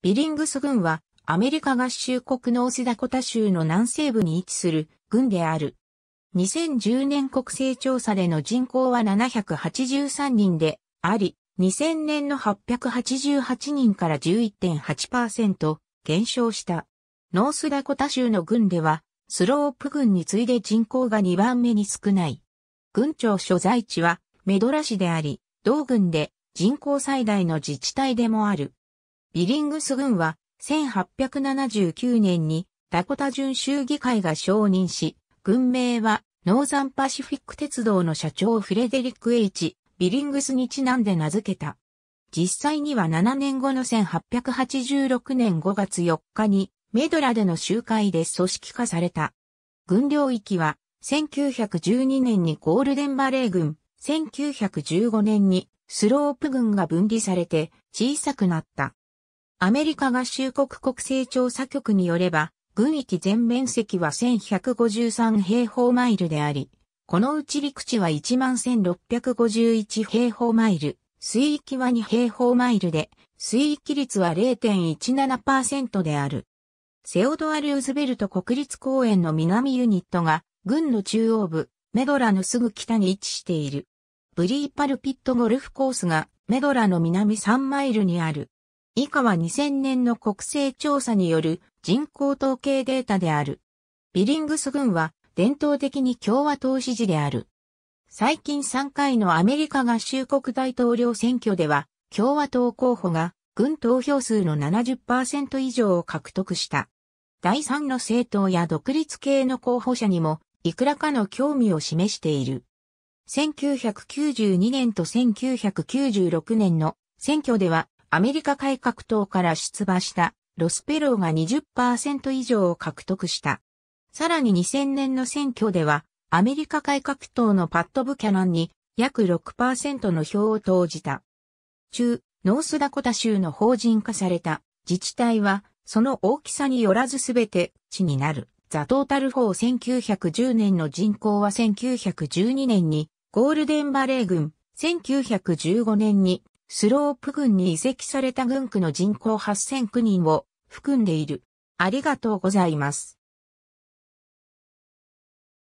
ビリングス郡はアメリカ合衆国ノースダコタ州の南西部に位置する郡である。2010年国勢調査での人口は783人であり、2000年の888人から11.8%減少した。ノースダコタ州の郡では、スロープ郡に次いで人口が2番目に少ない。郡庁所在地はメドラ市であり、同郡で人口最大の自治体でもある。ビリングス軍は1879年にダコタ準州議会が承認し、軍名はノーザンパシフィック鉄道の社長フレデリック・チビリングスにちなんで名付けた。実際には7年後の1886年5月4日にメドラでの集会で組織化された。軍領域は1912年にゴールデンバレー軍、1915年にスロープ軍が分離されて小さくなった。アメリカ合衆国国勢調査局によれば、軍域全面積は1153平方マイルであり、このうち陸地は11,651平方マイル、水域は2平方マイルで、水域率は0.17%である。セオドア・ルーズベルト国立公園の南ユニットが、軍の中央部、メドラのすぐ北に位置している。ブリーパルピットゴルフコースが、メドラの南3マイルにある。以下は2000年の国勢調査による人口統計データである。ビリングス軍は伝統的に共和党支持である。最近3回のアメリカ合衆国大統領選挙では共和党候補が軍投票数の70%以上を獲得した。第3の政党や独立系の候補者にもいくらかの興味を示している。1992年と1996年の選挙ではアメリカ改革党から出馬したロスペローが20%以上を獲得した。さらに2000年の選挙では、アメリカ改革党のパット・ブキャナンに約6%の票を投じた。中、ノースダコタ州の法人化された自治体は、その大きさによらずすべて地になる。ザトータルフォー・1910年の人口は1912年にゴールデンバレー軍、1915年にスロープ郡に移籍された郡区の人口8009人を含んでいる。ありがとうございます。